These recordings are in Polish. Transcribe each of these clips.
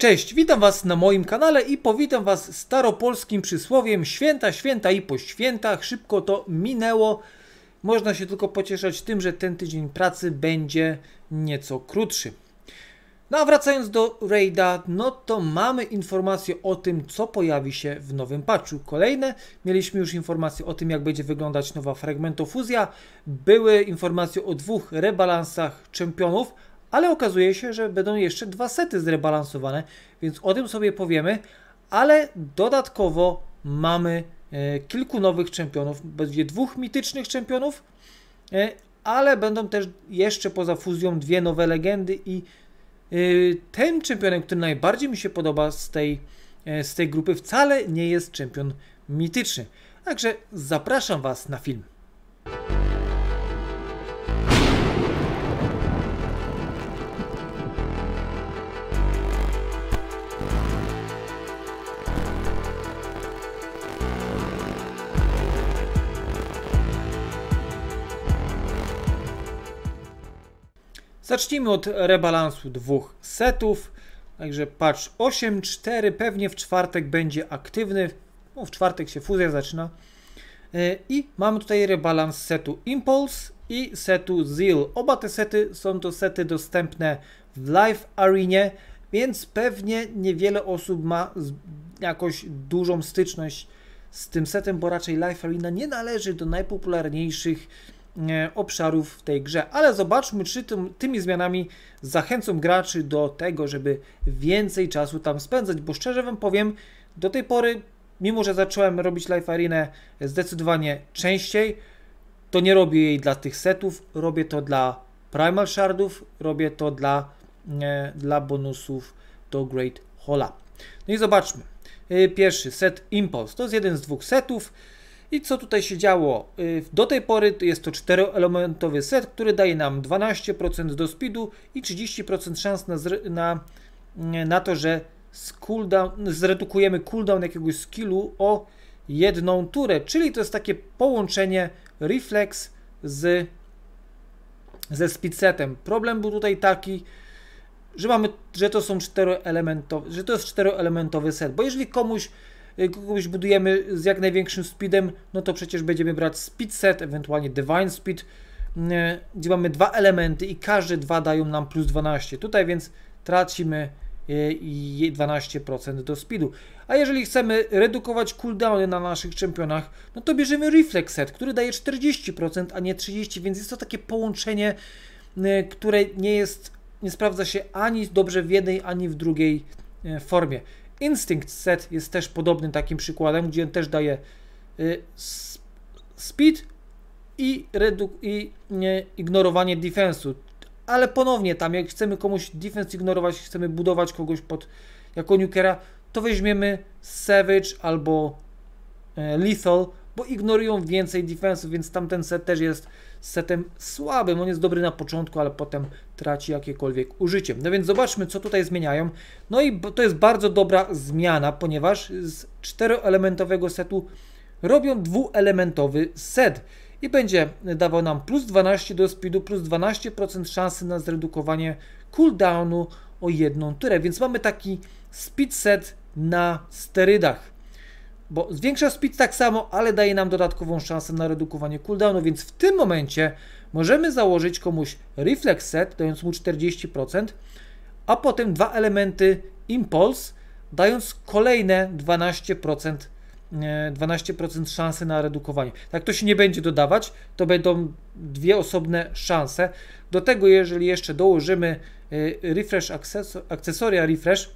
Cześć, witam Was na moim kanale i powitam Was staropolskim przysłowiem święta, święta i po świętach. Szybko to minęło. Można się tylko pocieszać tym, że ten tydzień pracy będzie nieco krótszy. No a wracając do Raida, no to mamy informacje o tym, co pojawi się w nowym patchu. Kolejne, mieliśmy już informacje o tym, jak będzie wyglądać nowa fragmentofuzja. Były informacje o dwóch rebalansach czempionów, ale okazuje się, że będą jeszcze dwa sety zrebalansowane, więc o tym sobie powiemy, ale dodatkowo mamy e, kilku nowych czempionów, będzie dwóch mitycznych czempionów, e, ale będą też jeszcze poza fuzją dwie nowe legendy i e, ten czempionem, który najbardziej mi się podoba z tej, z tej grupy, wcale nie jest czempion mityczny. Także zapraszam Was na film. Zacznijmy od rebalansu dwóch setów. Także patch 8.4 pewnie w czwartek będzie aktywny. No, w czwartek się fuzja zaczyna. E, I mamy tutaj rebalans setu Impulse i setu Zeal. Oba te sety są to sety dostępne w Live Arenie, więc pewnie niewiele osób ma jakoś dużą styczność z tym setem, bo raczej Live Arena nie należy do najpopularniejszych E, obszarów w tej grze. Ale zobaczmy, czy tym, tymi zmianami zachęcą graczy do tego, żeby więcej czasu tam spędzać, bo szczerze Wam powiem, do tej pory, mimo że zacząłem robić Life Arena zdecydowanie częściej, to nie robię jej dla tych setów, robię to dla primal shardów, robię to dla, e, dla bonusów do Great Hola. No i zobaczmy. E, pierwszy set Impulse, to jest jeden z dwóch setów. I co tutaj się działo? Y, do tej pory jest to czteroelementowy set, który daje nam 12% do speedu i 30% szans na, na, y, na to, że cooldown, zredukujemy cooldown jakiegoś skillu o jedną turę, czyli to jest takie połączenie reflex z, ze setem. Problem był tutaj taki, że mamy, że to są czteroelementowe, że to jest czteroelementowy set, bo jeżeli komuś Y, kogoś budujemy z jak największym speedem, no to przecież będziemy brać speed set, ewentualnie divine speed, y, gdzie mamy dwa elementy i każdy dwa dają nam plus 12. Tutaj więc tracimy 12% y, do speedu. A jeżeli chcemy redukować cooldowny na naszych czempionach, no to bierzemy Reflex Set, który daje 40%, a nie 30%, więc jest to takie połączenie, które nie jest, nie sprawdza się ani dobrze w jednej, ani w drugiej formie. Instinct Set jest też podobnym takim przykładem, gdzie on też daje y, speed i, i ignorowanie defensu. Ale ponownie tam, jak chcemy komuś defense ignorować, chcemy budować kogoś pod jako nukera, to weźmiemy Savage albo e, Lethal, bo ignorują więcej defensu, więc tamten set też jest setem słabym. On jest dobry na początku, ale potem traci jakiekolwiek użycie. No więc zobaczmy, co tutaj zmieniają. No i to jest bardzo dobra zmiana, ponieważ z czteroelementowego setu robią dwuelementowy set i będzie dawał nam plus 12 do speedu, plus 12% szansy na zredukowanie cooldownu o jedną turę. Więc mamy taki speed set na sterydach bo zwiększa speed tak samo, ale daje nam dodatkową szansę na redukowanie cooldownu, więc w tym momencie możemy założyć komuś reflex set, dając mu 40%, a potem dwa elementy impulse, dając kolejne 12%, 12 e, szansy na redukowanie. Tak to się nie będzie dodawać, to będą dwie osobne szanse. Do tego, jeżeli jeszcze dołożymy e, refresh akcesoria refresh,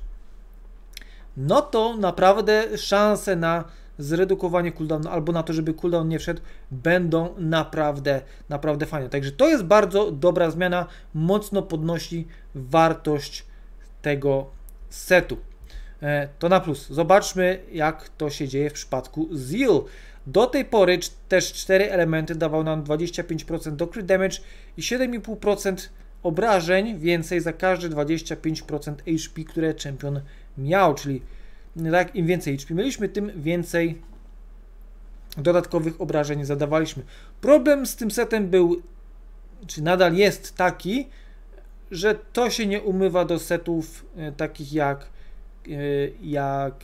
no to naprawdę szanse na zredukowanie cooldownu albo na to, żeby cooldown nie wszedł, będą naprawdę, naprawdę fajne. Także to jest bardzo dobra zmiana, mocno podnosi wartość tego setu. E, to na plus. Zobaczmy, jak to się dzieje w przypadku Zeal. Do tej pory też 4 elementy dawały nam 25% do crit damage i 7,5% obrażeń więcej za każde 25% HP, które champion miał, czyli tak, im więcej liczb mieliśmy, tym więcej dodatkowych obrażeń zadawaliśmy. Problem z tym setem był, czy nadal jest taki, że to się nie umywa do setów e, takich jak, e, jak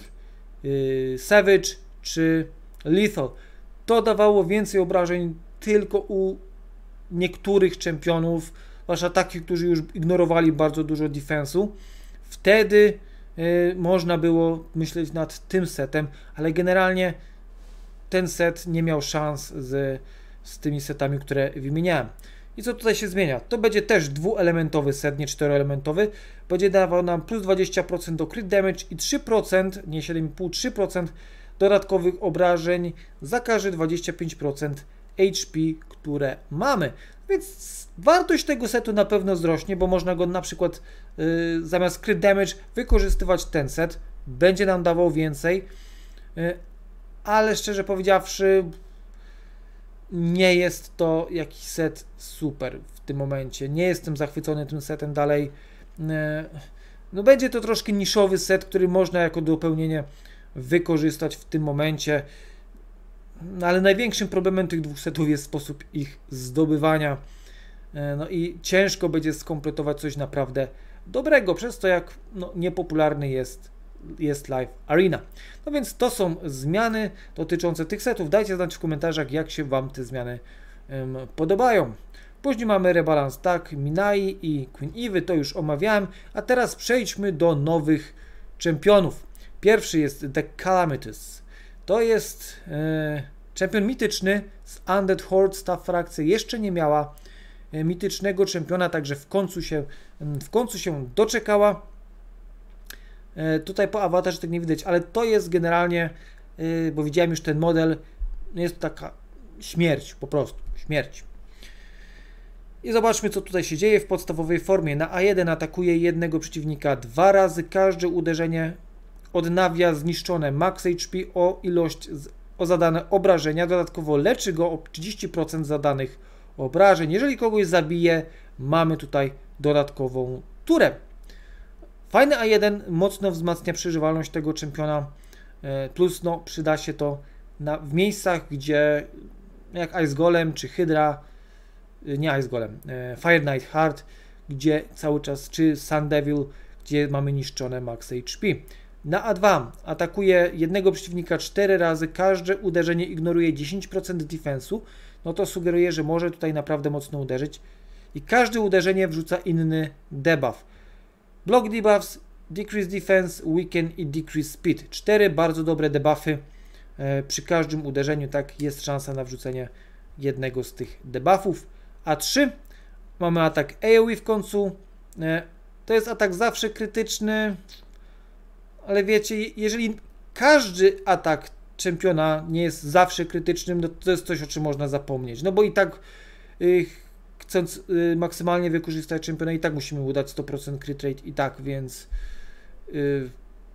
e, Savage czy Lethal. To dawało więcej obrażeń tylko u niektórych czempionów, zwłaszcza takich, którzy już ignorowali bardzo dużo defensu. Wtedy E, można było myśleć nad tym setem, ale generalnie ten set nie miał szans z, z tymi setami, które wymieniałem. I co tutaj się zmienia? To będzie też dwuelementowy set, nie czteroelementowy. Będzie dawał nam plus 20% do crit damage i 3%, nie 7,5, 3% dodatkowych obrażeń za każdy 25% HP, które mamy. Więc wartość tego setu na pewno wzrośnie, bo można go na przykład yy, zamiast crit damage wykorzystywać ten set. Będzie nam dawał więcej, yy, ale szczerze powiedziawszy nie jest to jakiś set super w tym momencie. Nie jestem zachwycony tym setem dalej. Yy, no będzie to troszkę niszowy set, który można jako dopełnienie wykorzystać w tym momencie. No ale największym problemem tych dwóch setów jest sposób ich zdobywania. E, no i ciężko będzie skompletować coś naprawdę dobrego, przez to jak no, niepopularny jest, jest Live Arena. No więc to są zmiany dotyczące tych setów. Dajcie znać w komentarzach, jak się Wam te zmiany podobają. Później mamy rebalans tak, Minai i Queen Ivy, to już omawiałem. A teraz przejdźmy do nowych czempionów. Pierwszy jest The Calamitous. To jest e, czempion mityczny z Undead Horde. Ta frakcja jeszcze nie miała e, mitycznego czempiona, także w końcu się, mm, w końcu się doczekała. E, tutaj po awatarze tak nie widać, ale to jest generalnie, e, bo widziałem już ten model, no jest taka śmierć, po prostu śmierć. I zobaczmy, co tutaj się dzieje w podstawowej formie. Na A1 atakuje jednego przeciwnika dwa razy. Każde uderzenie odnawia zniszczone max HP o ilość o zadane obrażenia, dodatkowo leczy go o 30% zadanych obrażeń. Jeżeli kogoś zabije, mamy tutaj dodatkową turę. Fajny A1 mocno wzmacnia przeżywalność tego czempiona, e, plus no, przyda się to na, w miejscach, gdzie jak Ice Golem czy Hydra, e, nie Ice Golem, e, Fire Knight Hard, gdzie cały czas, czy Sun Devil, gdzie mamy niszczone max HP. Na A2 atakuje jednego przeciwnika 4 razy, każde uderzenie ignoruje 10% defensu, no to sugeruje, że może tutaj naprawdę mocno uderzyć. I każde uderzenie wrzuca inny debuff. Block debuffs, decrease defense, weaken i decrease speed. Cztery bardzo dobre debuffy. E, przy każdym uderzeniu tak jest szansa na wrzucenie jednego z tych debuffów. A3 mamy atak AoE w końcu. E, to jest atak zawsze krytyczny ale wiecie, jeżeli każdy atak czempiona nie jest zawsze krytycznym, no to jest coś, o czym można zapomnieć. No bo i tak y, chcąc y, maksymalnie wykorzystać czempiona, i tak musimy udać 100% crit rate i tak, więc y,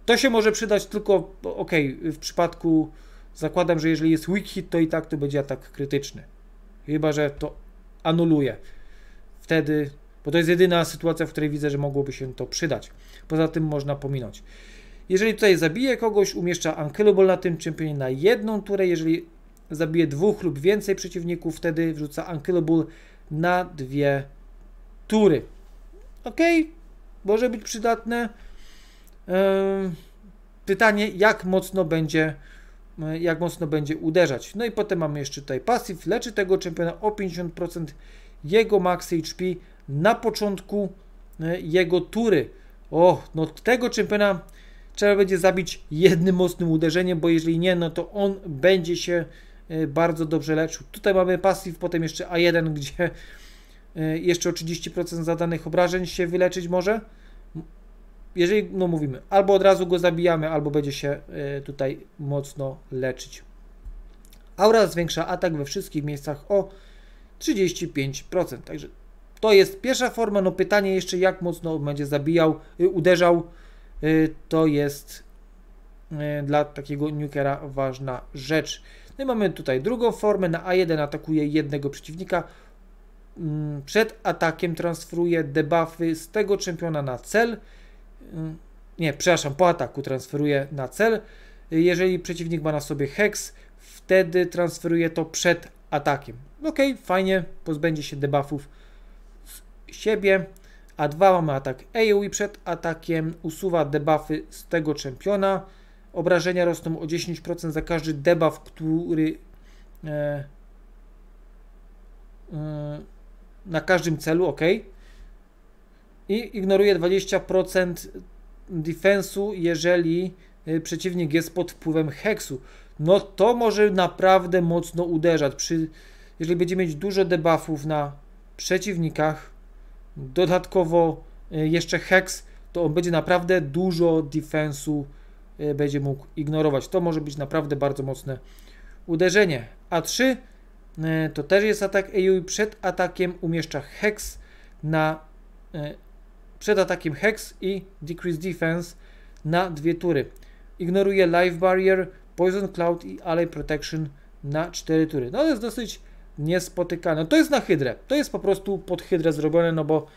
to się może przydać tylko, ok, w przypadku zakładam, że jeżeli jest weak hit, to i tak to będzie atak krytyczny. Chyba, że to anuluje. Wtedy, bo to jest jedyna sytuacja, w której widzę, że mogłoby się to przydać. Poza tym można pominąć. Jeżeli tutaj zabije kogoś, umieszcza unkillable na tym czempionie na jedną turę. Jeżeli zabije dwóch lub więcej przeciwników, wtedy wrzuca unkillable na dwie tury. Ok, może być przydatne. Pytanie, jak mocno będzie e, jak mocno będzie uderzać. No i potem mamy jeszcze tutaj pasyw, leczy tego czempiona o 50% jego max HP na początku e, jego tury. O, no tego czempiona trzeba będzie zabić jednym mocnym uderzeniem, bo jeżeli nie, no to on będzie się e, bardzo dobrze leczył. Tutaj mamy pasyw, potem jeszcze A1, gdzie e, jeszcze o 30% zadanych obrażeń się wyleczyć może. Jeżeli, no mówimy, albo od razu go zabijamy, albo będzie się e, tutaj mocno leczyć. Aura zwiększa atak we wszystkich miejscach o 35%. Także to jest pierwsza forma. No pytanie jeszcze, jak mocno będzie zabijał, y, uderzał. Y, to jest y, dla takiego nukera ważna rzecz. No i mamy tutaj drugą formę, na A1 atakuje jednego przeciwnika, mm, przed atakiem transferuje debuffy z tego czempiona na cel, mm, nie, przepraszam, po ataku transferuje na cel, y, jeżeli przeciwnik ma na sobie hex, wtedy transferuje to przed atakiem. Ok, fajnie, pozbędzie się debuffów z siebie a 2 mamy atak AoE przed atakiem, usuwa debuffy z tego czempiona, obrażenia rosną o 10% za każdy debuff, który e, e, na każdym celu, ok. I ignoruje 20% defensu, jeżeli e, przeciwnik jest pod wpływem heksu. No to może naprawdę mocno uderzać. Przy, jeżeli będzie mieć dużo debuffów na przeciwnikach, dodatkowo e, jeszcze Hex, to on będzie naprawdę dużo defensu e, będzie mógł ignorować. To może być naprawdę bardzo mocne uderzenie. A3 e, to też jest atak EU i przed atakiem umieszcza Hex na przed atakiem Hex i Decrease Defense na dwie tury. Ignoruje Life Barrier, Poison Cloud i Alley Protection na cztery tury. No to jest dosyć niespotykane. To jest na hydrę. To jest po prostu pod hydrę zrobione, no bo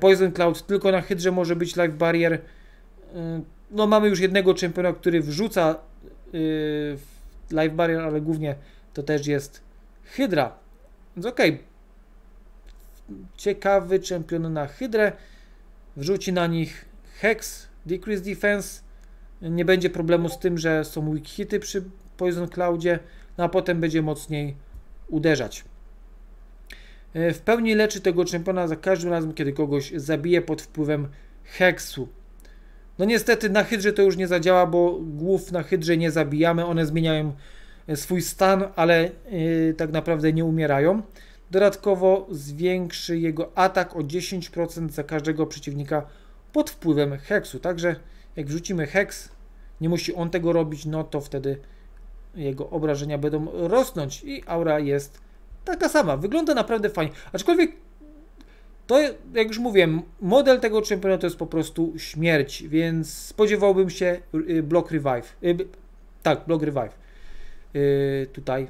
Poison Cloud tylko na hydrze może być Life Barrier. Y, no mamy już jednego czempiona, który wrzuca y, Life Barrier, ale głównie to też jest hydra. Więc okej. Okay. Ciekawy czempion na hydrę. Wrzuci na nich Hex, Decrease Defense. Nie będzie problemu z tym, że są weak hity przy Poison Cloudzie, no a potem będzie mocniej uderzać. E, w pełni leczy tego czempiona za każdym razem, kiedy kogoś zabije pod wpływem heksu. No niestety na hydrze to już nie zadziała, bo głów na hydrze nie zabijamy, one zmieniają e, swój stan, ale yy, tak naprawdę nie umierają. Dodatkowo zwiększy jego atak o 10% za każdego przeciwnika pod wpływem heksu. Także jak wrzucimy heks, nie musi on tego robić, no to wtedy jego obrażenia będą rosnąć i aura jest taka sama. Wygląda naprawdę fajnie. Aczkolwiek to, jak już mówiłem, model tego czempiona to jest po prostu śmierć, więc spodziewałbym się y, Block Revive. Y, tak, Block Revive. Y, tutaj,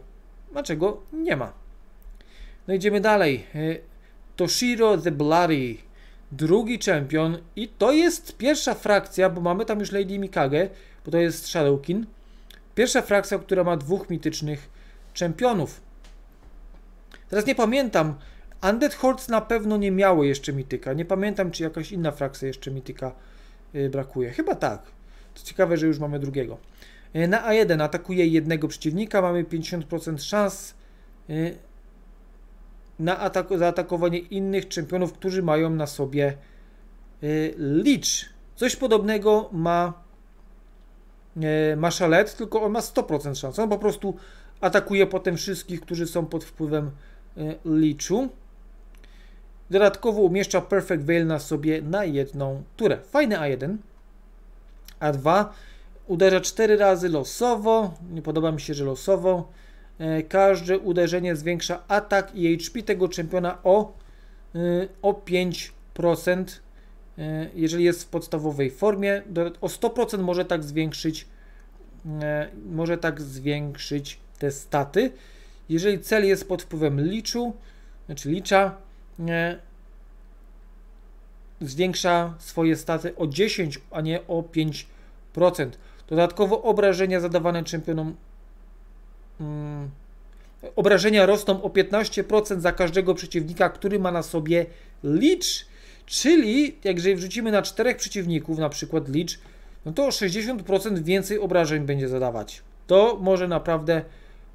dlaczego nie ma. No idziemy dalej. Toshiro the Bloody, drugi czempion i to jest pierwsza frakcja, bo mamy tam już Lady Mikage, bo to jest Shadowkin. Pierwsza frakcja, która ma dwóch mitycznych czempionów. Teraz nie pamiętam. Undead Hordes na pewno nie miały jeszcze mityka. Nie pamiętam, czy jakaś inna frakcja jeszcze mityka y, brakuje. Chyba tak. To ciekawe, że już mamy drugiego. Y, na A1 atakuje jednego przeciwnika. Mamy 50% szans y, na ataku, zaatakowanie innych czempionów, którzy mają na sobie licz. Coś podobnego ma E, ma szalet, tylko on ma 100% szans. On po prostu atakuje potem wszystkich, którzy są pod wpływem e, liczu. Dodatkowo umieszcza Perfect Veil na sobie na jedną turę. Fajny A1. A2 uderza 4 razy losowo. Nie podoba mi się, że losowo. E, każde uderzenie zwiększa atak i HP tego czempiona o, o 5%. E, jeżeli jest w podstawowej formie, o 100% może tak zwiększyć e, może tak zwiększyć te staty. Jeżeli cel jest pod wpływem liczu, znaczy licza, e, zwiększa swoje staty o 10, a nie o 5%. Dodatkowo obrażenia zadawane czempionom mm, obrażenia rosną o 15% za każdego przeciwnika, który ma na sobie licz Czyli, jak jeżeli wrzucimy na czterech przeciwników, na przykład licz, no to 60% więcej obrażeń będzie zadawać. To może naprawdę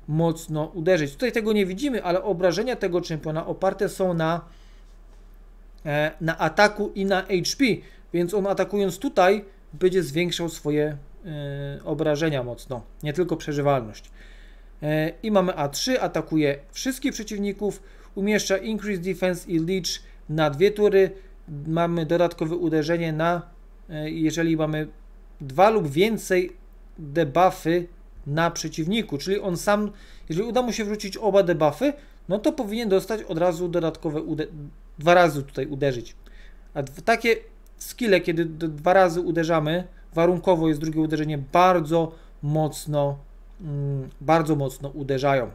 mocno uderzyć. Tutaj tego nie widzimy, ale obrażenia tego czempiona oparte są na, e, na ataku i na HP, więc on atakując tutaj będzie zwiększał swoje y, obrażenia mocno, nie tylko przeżywalność. Y, I mamy A3, atakuje wszystkich przeciwników, umieszcza Increase Defense i Leech na dwie tury, mamy dodatkowe uderzenie na, e, jeżeli mamy dwa lub więcej debuffy na przeciwniku, czyli on sam, jeżeli uda mu się wrócić oba debuffy, no to powinien dostać od razu dodatkowe, dwa razy tutaj uderzyć. A takie skille, kiedy dwa razy uderzamy, warunkowo jest drugie uderzenie, bardzo mocno, mm, bardzo mocno uderzają.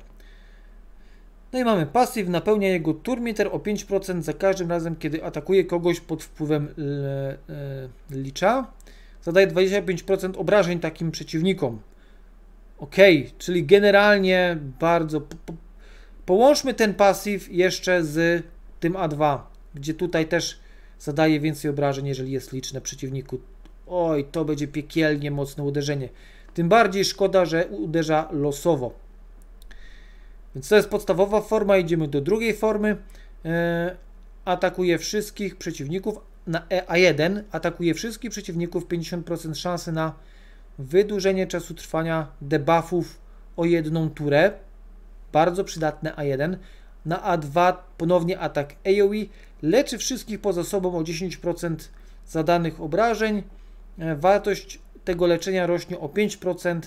No i mamy pasyw, napełnia jego turmiter o 5% za każdym razem, kiedy atakuje kogoś pod wpływem e, e, licza. Zadaje 25% obrażeń takim przeciwnikom. Ok, czyli generalnie bardzo... Po, po, połączmy ten pasyw jeszcze z tym A2, gdzie tutaj też zadaje więcej obrażeń, jeżeli jest liczne przeciwniku. Oj, to będzie piekielnie mocne uderzenie. Tym bardziej szkoda, że uderza losowo. Więc to jest podstawowa forma. Idziemy do drugiej formy. E, atakuje wszystkich przeciwników na e A1. Atakuje wszystkich przeciwników. 50% szansy na wydłużenie czasu trwania debuffów o jedną turę. Bardzo przydatne A1. Na A2 ponownie atak AoE. Leczy wszystkich poza sobą o 10% zadanych obrażeń. E, wartość tego leczenia rośnie o 5%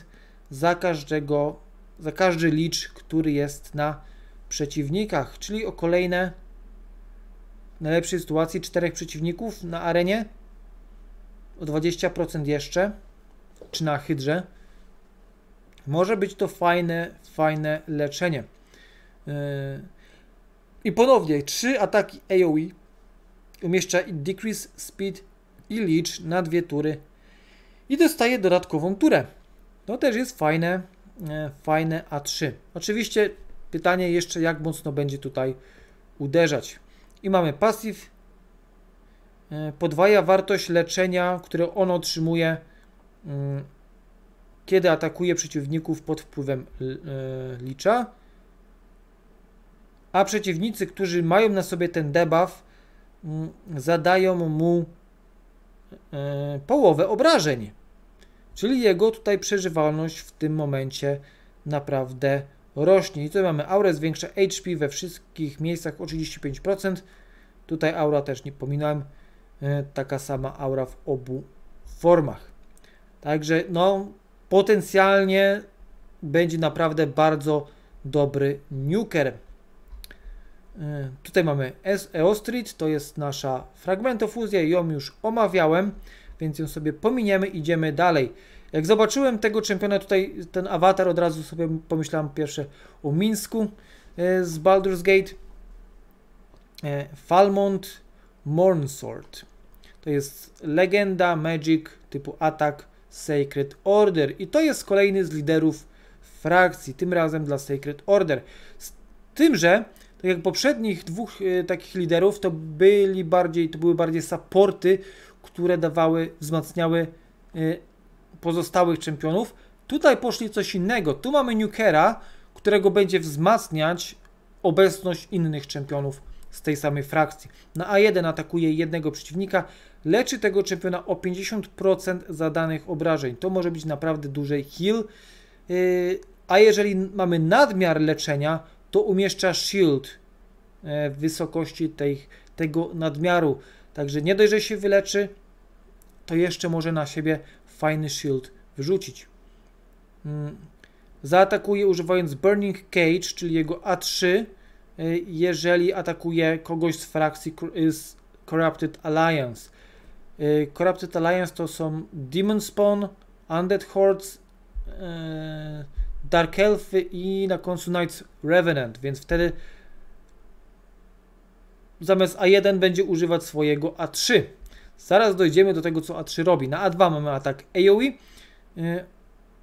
za każdego za każdy licz, który jest na przeciwnikach, czyli o kolejne w najlepszej sytuacji czterech przeciwników na arenie o 20% jeszcze, czy na hydrze. Może być to fajne, fajne leczenie. Yy. I ponownie, trzy ataki AoE umieszcza i Decrease Speed i Leech na dwie tury i dostaje dodatkową turę. To też jest fajne, E, fajne A3. Oczywiście pytanie jeszcze, jak mocno będzie tutaj uderzać. I mamy pasyw, e, podwaja wartość leczenia, które on otrzymuje, mm, kiedy atakuje przeciwników pod wpływem e, licza. A przeciwnicy, którzy mają na sobie ten debuff, mm, zadają mu połowę obrażeń. Czyli jego tutaj przeżywalność w tym momencie naprawdę rośnie. I tutaj mamy aurę, zwiększa HP we wszystkich miejscach o 35%. Tutaj aura też nie pominąłem. E, taka sama aura w obu formach. Także no, potencjalnie będzie naprawdę bardzo dobry nuker. E, tutaj mamy Eostrid. to jest nasza fragmentofuzja, ją już omawiałem więc ją sobie pominiemy, idziemy dalej. Jak zobaczyłem tego czempiona tutaj, ten awatar, od razu sobie pomyślałem pierwsze o Minsku e, z Baldur's Gate. E, Falmont Mornsword. To jest legenda Magic typu atak Sacred Order. I to jest kolejny z liderów frakcji, tym razem dla Sacred Order. Z tym, że tak jak poprzednich dwóch y, takich liderów, to byli bardziej, to były bardziej supporty, które dawały, wzmacniały y, pozostałych czempionów. Tutaj poszli coś innego. Tu mamy Nukera, którego będzie wzmacniać obecność innych czempionów z tej samej frakcji. Na A1 atakuje jednego przeciwnika, leczy tego czempiona o 50% zadanych obrażeń. To może być naprawdę duży heal. Y, a jeżeli mamy nadmiar leczenia, to umieszcza shield y, w wysokości tej, tego nadmiaru. Także nie dość, że się wyleczy, to jeszcze może na siebie fajny shield wyrzucić. Mm, zaatakuje używając Burning Cage, czyli jego A3, y, jeżeli atakuje kogoś z frakcji y, z Corrupted Alliance. Y, Corrupted Alliance to są Demon Spawn, Undead Hordes, Dark Elfy i na końcu Knights Revenant, więc wtedy zamiast A1 będzie używać swojego A3. Zaraz dojdziemy do tego, co A3 robi. Na A2 mamy atak AoE. Y,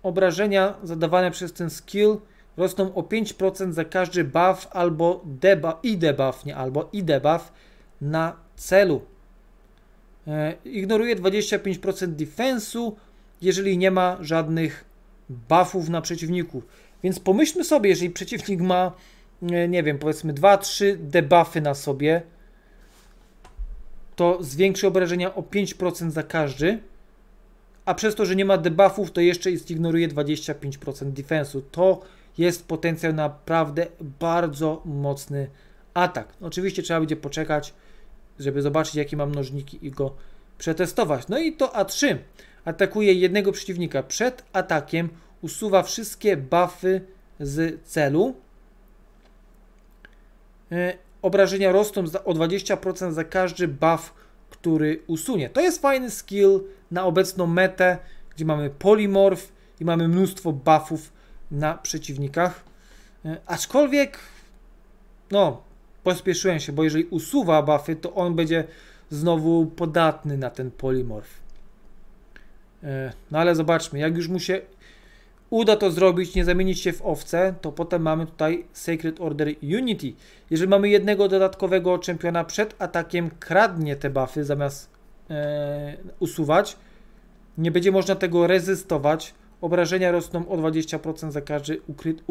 obrażenia zadawane przez ten skill rosną o 5% za każdy buff albo debuff, i debuff, nie albo i debuff na celu. Y, ignoruje 25% defensu, jeżeli nie ma żadnych buffów na przeciwniku. Więc pomyślmy sobie, jeżeli przeciwnik ma nie wiem, powiedzmy 2-3 debuffy na sobie, to zwiększy obrażenia o 5% za każdy, a przez to, że nie ma debuffów, to jeszcze ignoruje 25% defensu. To jest potencjał naprawdę bardzo mocny atak. Oczywiście trzeba będzie poczekać, żeby zobaczyć jakie mam nożniki i go przetestować. No i to A3 atakuje jednego przeciwnika przed atakiem, usuwa wszystkie buffy z celu, E, obrażenia rosną o 20% za każdy buff, który usunie. To jest fajny skill na obecną metę, gdzie mamy polimorf i mamy mnóstwo buffów na przeciwnikach. E, aczkolwiek, no, pospieszyłem się, bo jeżeli usuwa buffy, to on będzie znowu podatny na ten polimorf. E, no ale zobaczmy, jak już mu się uda to zrobić, nie zamienić się w owce, to potem mamy tutaj Sacred Order Unity. Jeżeli mamy jednego dodatkowego czempiona przed atakiem, kradnie te buffy zamiast e, usuwać, nie będzie można tego rezystować. Obrażenia rosną o 20% za każdy ukryt,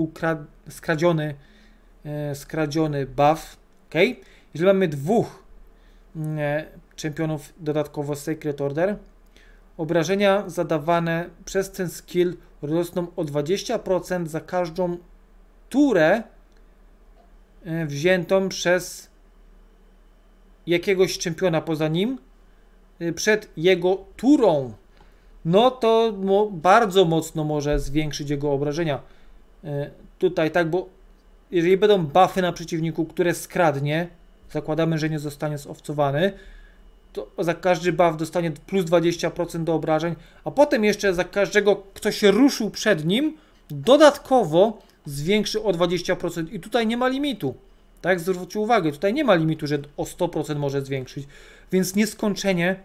skradziony, e, skradziony buff. Ok? Jeżeli mamy dwóch mm, e, czempionów dodatkowo Sacred Order, Obrażenia zadawane przez ten skill rosną o 20% za każdą turę e, wziętą przez jakiegoś czempiona poza nim e, przed jego turą. No to mo bardzo mocno może zwiększyć jego obrażenia. E, tutaj tak, bo jeżeli będą buffy na przeciwniku, które skradnie, zakładamy, że nie zostanie zowcowany, za każdy baw dostanie plus 20% do obrażeń, a potem jeszcze za każdego, kto się ruszył przed nim, dodatkowo zwiększy o 20%. I tutaj nie ma limitu. Tak, zwróćcie uwagę, tutaj nie ma limitu, że o 100% może zwiększyć. Więc nieskończenie,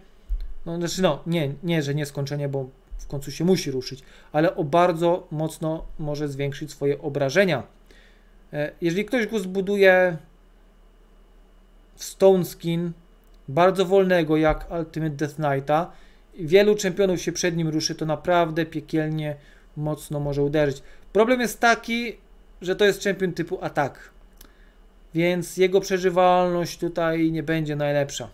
no znaczy no, nie, nie, że nieskończenie, bo w końcu się musi ruszyć, ale o bardzo mocno może zwiększyć swoje obrażenia. E, jeżeli ktoś go zbuduje w Stone Skin, bardzo wolnego jak Ultimate Death Knighta, wielu czempionów się przed nim ruszy, to naprawdę piekielnie mocno może uderzyć. Problem jest taki, że to jest czempion typu atak, więc jego przeżywalność tutaj nie będzie najlepsza.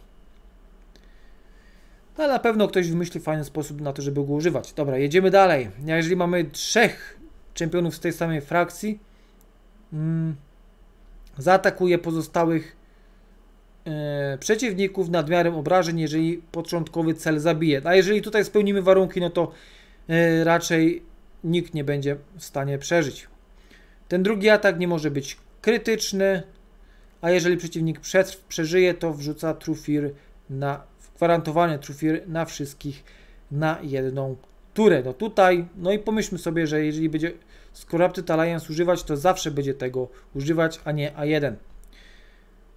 No, ale na pewno ktoś wymyśli fajny sposób na to, żeby go używać. Dobra, jedziemy dalej. Ja jeżeli mamy trzech czempionów z tej samej frakcji, mm, zaatakuje pozostałych E, przeciwników nadmiarem obrażeń, jeżeli początkowy cel zabije. A jeżeli tutaj spełnimy warunki, no to e, raczej nikt nie będzie w stanie przeżyć. Ten drugi atak nie może być krytyczny, a jeżeli przeciwnik przeżyje, to wrzuca trufir na gwarantowany trufir na wszystkich na jedną turę. No tutaj, no i pomyślmy sobie, że jeżeli będzie Scorrupted Alliance używać, to zawsze będzie tego używać, a nie A1.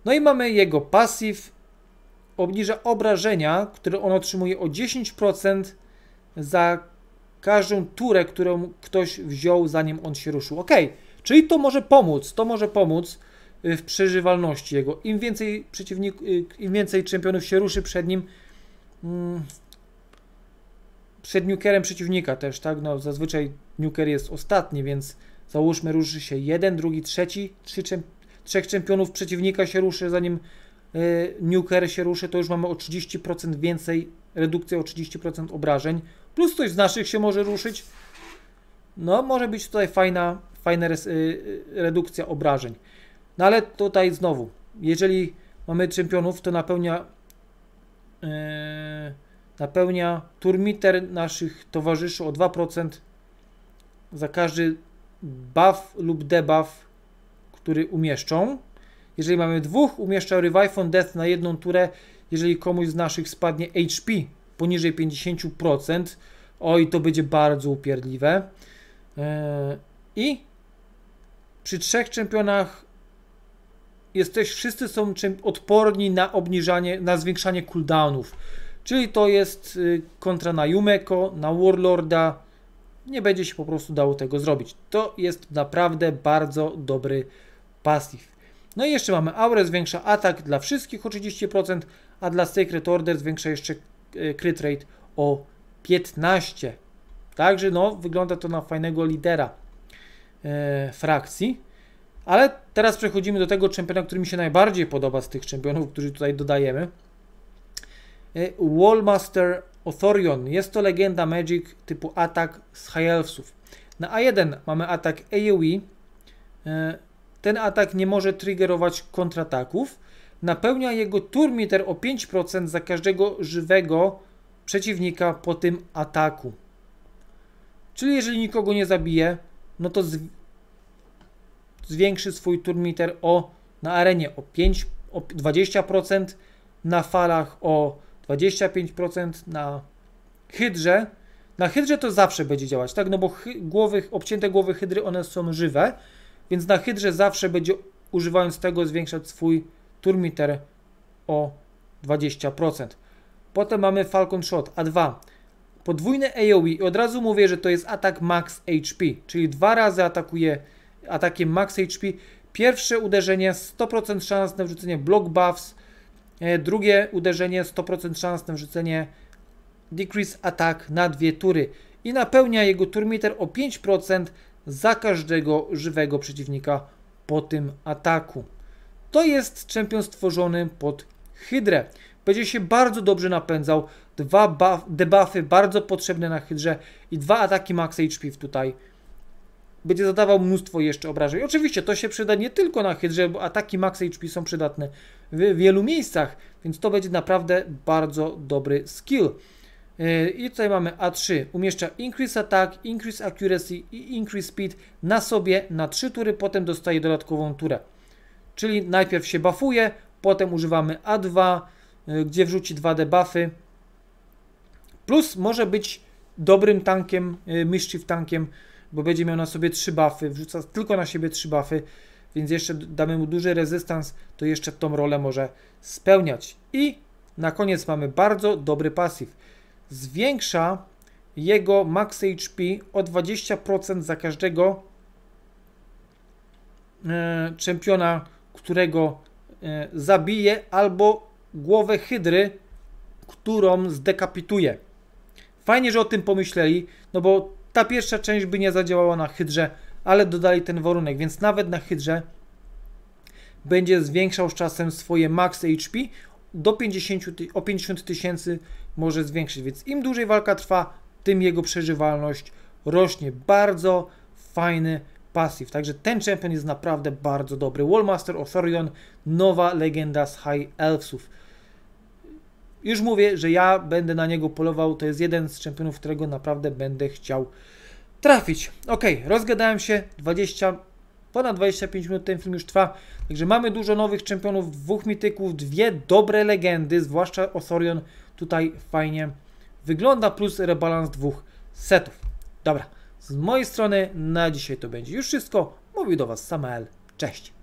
No i mamy jego pasyw. Obniża obrażenia, które on otrzymuje o 10% za każdą turę, którą ktoś wziął, zanim on się ruszył. Ok, czyli to może pomóc, to może pomóc y, w przeżywalności jego. Im więcej przeciwnik, y, im więcej czempionów się ruszy przed nim, mm, przed nukerem przeciwnika też, tak? No zazwyczaj nuker jest ostatni, więc załóżmy ruszy się jeden, drugi, trzeci, trzy, trzech czempionów przeciwnika się ruszy, zanim e, Nuker się ruszy, to już mamy o 30% więcej, redukcję o 30% obrażeń. Plus ktoś z naszych się może ruszyć. No, może być tutaj fajna, fajna e, e, redukcja obrażeń. No ale tutaj znowu, jeżeli mamy czempionów, to napełnia yy, napełnia turmiter naszych towarzyszy o 2% za każdy buff lub debuff który umieszczą. Jeżeli mamy dwóch, umieszcza Revive on Death na jedną turę, jeżeli komuś z naszych spadnie HP poniżej 50%. Oj, to będzie bardzo upierdliwe. Yy, I przy trzech czempionach jesteś, wszyscy są odporni na obniżanie, na zwiększanie cooldownów. Czyli to jest y, kontra na Yumeko, na Warlorda. Nie będzie się po prostu dało tego zrobić. To jest naprawdę bardzo dobry Passive. No i jeszcze mamy Aure zwiększa atak dla wszystkich o 30%, a dla Secret Order zwiększa jeszcze e, crit rate o 15%. Także no, wygląda to na fajnego lidera e, frakcji. Ale teraz przechodzimy do tego czempiona, który mi się najbardziej podoba z tych czempionów, którzy tutaj dodajemy. E, Wallmaster Othorion. Jest to legenda Magic typu atak z High Elfsów. Na A1 mamy atak AoE, e, e ten atak nie może triggerować kontrataków. Napełnia jego turmiter o 5% za każdego żywego przeciwnika po tym ataku. Czyli jeżeli nikogo nie zabije, no to zwiększy swój turmiter o na arenie o 5, o 20%, na falach o 25%, na hydrze. Na hydrze to zawsze będzie działać, tak? No bo głowy, obcięte głowy hydry one są żywe więc na hydrze zawsze będzie używając tego zwiększać swój turmiter o 20%. Potem mamy Falcon Shot A2. Podwójne AoE i od razu mówię, że to jest atak max HP, czyli dwa razy atakuje atakiem max HP. Pierwsze uderzenie 100% szans na wrzucenie block buffs, e, drugie uderzenie 100% szans na wrzucenie decrease attack na dwie tury i napełnia jego turmiter o 5% za każdego żywego przeciwnika po tym ataku. To jest czempion stworzony pod Hydrę. Będzie się bardzo dobrze napędzał, dwa debuffy bardzo potrzebne na Hydrze i dwa ataki max HP tutaj będzie zadawał mnóstwo jeszcze obrażeń. Oczywiście to się przyda nie tylko na Hydrze, bo ataki Max HP są przydatne w wielu miejscach, więc to będzie naprawdę bardzo dobry skill. Y, I tutaj mamy A3. Umieszcza Increase Attack, Increase Accuracy i Increase Speed na sobie na 3 tury, potem dostaje dodatkową turę. Czyli najpierw się buffuje, potem używamy A2, y, gdzie wrzuci 2 debuffy. Plus może być dobrym tankiem, y, mischief tankiem, bo będzie miał na sobie 3 buffy, wrzuca tylko na siebie 3 buffy, więc jeszcze damy mu duży rezystans, to jeszcze tą rolę może spełniać. I na koniec mamy bardzo dobry pasyw zwiększa jego max HP o 20% za każdego e, czempiona, którego e, zabije, albo głowę hydry, którą zdekapituje. Fajnie, że o tym pomyśleli, no bo ta pierwsza część by nie zadziałała na hydrze, ale dodali ten warunek, więc nawet na hydrze będzie zwiększał z czasem swoje max HP do 50, o 50 tysięcy może zwiększyć, więc im dłużej walka trwa, tym jego przeżywalność rośnie. Bardzo fajny pasyw, także ten champion jest naprawdę bardzo dobry. Wallmaster Othorion, nowa legenda z High Elfsów. Już mówię, że ja będę na niego polował, to jest jeden z czempionów którego naprawdę będę chciał trafić. Ok, rozgadałem się, 20 Ponad 25 minut ten film już trwa, także mamy dużo nowych czempionów, dwóch mityków, dwie dobre legendy, zwłaszcza Osorion tutaj fajnie wygląda, plus rebalans dwóch setów. Dobra, z mojej strony na dzisiaj to będzie już wszystko. Mówił do Was Samael, cześć!